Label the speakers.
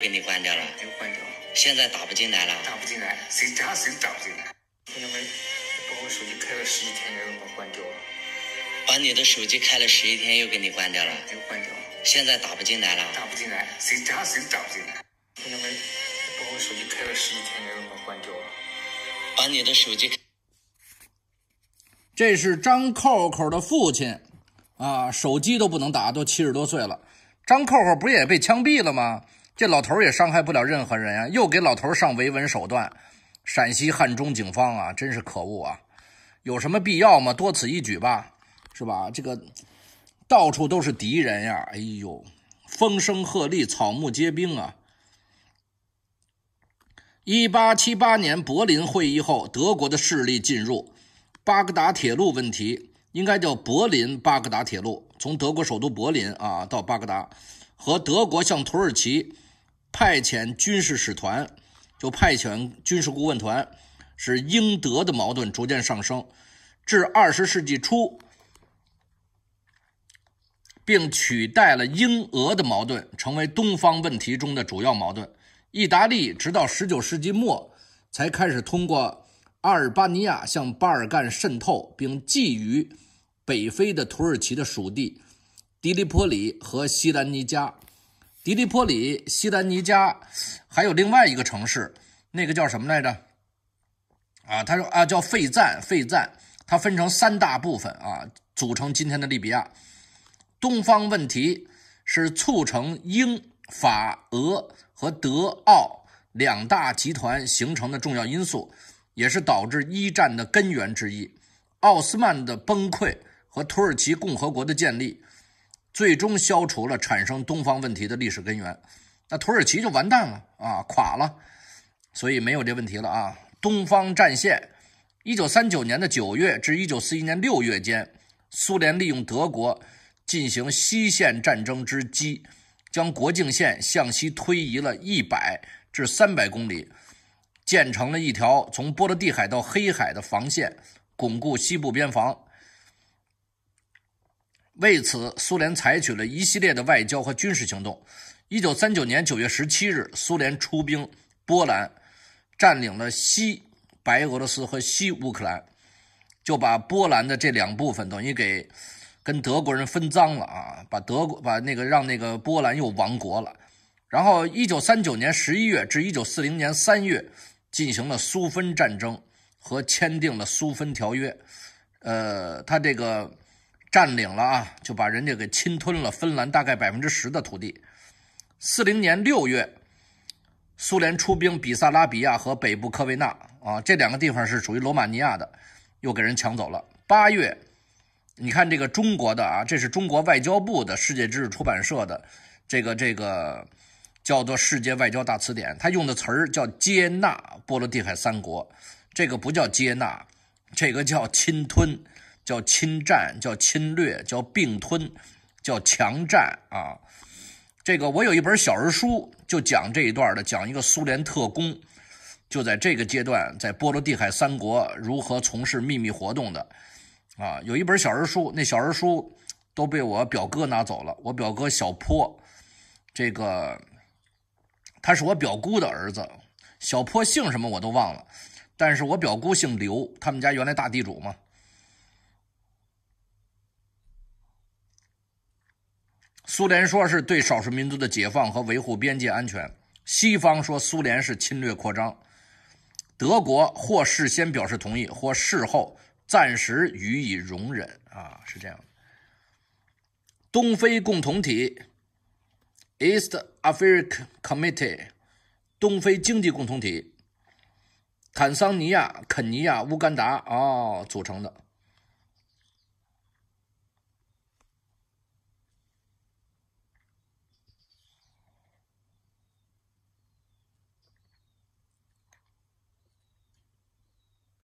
Speaker 1: 给你关掉了，又关掉了，现在打不进来了，打不进来，谁家谁打不进来？朋友们，把我手机开了十一天，又给我关掉了，把你的手机开了十一天，又给你关掉了，又关掉了，现在打不进来了，打不进来，谁家谁打不进来？朋友们，把我手机开了十一天，又给我关掉了，把你的手机。这是张扣扣的父亲，啊，手机都不能打，都七十多岁了。张扣扣不也被枪毙了吗？这老头也伤害不了任何人啊！又给老头上维稳手段，陕西汉中警方啊，真是可恶啊！有什么必要吗？多此一举吧，是吧？这个到处都是敌人呀！哎呦，风声鹤唳，草木皆兵啊！一八七八年柏林会议后，德国的势力进入巴格达铁路问题，应该叫柏林巴格达铁路，从德国首都柏林啊到巴格达，和德国向土耳其。派遣军事使团，就派遣军事顾问团，使英德的矛盾逐渐上升，至二十世纪初，并取代了英俄的矛盾，成为东方问题中的主要矛盾。意大利直到十九世纪末才开始通过阿尔巴尼亚向巴尔干渗透，并觊觎北非的土耳其的属地迪利波里和西兰尼加。迪利波里、西兰尼加，还有另外一个城市，那个叫什么来着？啊，他说啊，叫费赞，费赞，它分成三大部分啊，组成今天的利比亚。东方问题是促成英、法、俄和德、奥两大集团形成的重要因素，也是导致一战的根源之一。奥斯曼的崩溃和土耳其共和国的建立。最终消除了产生东方问题的历史根源，那土耳其就完蛋了啊，垮了，所以没有这问题了啊。东方战线，一九三九年的九月至一九四一年六月间，苏联利用德国进行西线战争之机，将国境线向西推移了一百至三百公里，建成了一条从波罗的海到黑海的防线，巩固西部边防。为此，苏联采取了一系列的外交和军事行动。一九三九年九月十七日，苏联出兵波兰，占领了西白俄罗斯和西乌克兰，就把波兰的这两部分等于给跟德国人分赃了啊！把德国把那个让那个波兰又亡国了。然后，一九三九年十一月至一九四零年三月，进行了苏芬战争和签订了苏芬条约。呃，他这个。占领了啊，就把人家给侵吞了。芬兰大概百分之十的土地。四零年六月，苏联出兵比萨拉比亚和北部科维纳啊，这两个地方是属于罗马尼亚的，又给人抢走了。八月，你看这个中国的啊，这是中国外交部的世界知识出版社的这个这个叫做《世界外交大辞典》，他用的词儿叫“接纳波罗的海三国”，这个不叫接纳，这个叫侵吞。叫侵占，叫侵略，叫并吞，叫强占啊！这个我有一本小人书，就讲这一段的，讲一个苏联特工，就在这个阶段，在波罗的海三国如何从事秘密活动的啊！有一本小人书，那小人书都被我表哥拿走了。我表哥小坡，这个他是我表姑的儿子，小坡姓什么我都忘了，但是我表姑姓刘，他们家原来大地主嘛。苏联说是对少数民族的解放和维护边界安全，西方说苏联是侵略扩张，德国或事先表示同意，或事后暂时予以容忍啊，是这样东非共同体 （East African c o m m i t t e e 东非经济共同体，坦桑尼亚、肯尼亚、乌干达啊组成的。